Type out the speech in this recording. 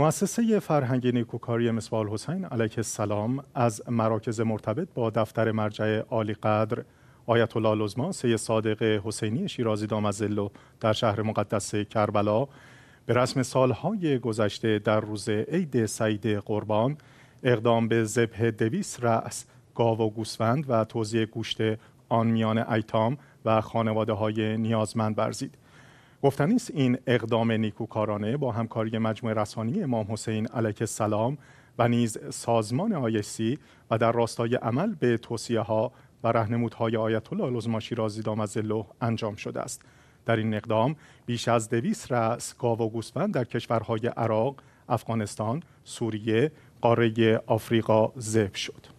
مؤسسه فرهنگ نیکوکاری مسوال حسین علیه السلام از مراکز مرتبط با دفتر مرجع عالی قدر آیت الله لزما صادق حسینی شیرازی دامزلو در شهر مقدس کربلا به رسم سالهای گذشته در روز عید سعید قربان اقدام به ذبح دویس رأس گاو و گوسفند و توزیع گوشت آن میان ایتام و خانواده های نیازمند برزید گفتن این اقدام نیکوکارانه با همکاری مجموعه رسانی امام حسین علیه السلام و نیز سازمان آیسی و در راستای عمل به توصیه ها و رهنمودهای آیت الله لزما شیرازی از انجام شده است در این اقدام بیش از دویس رأس گاو و گوسفند در کشورهای عراق افغانستان سوریه قاره آفریقا ذبح شد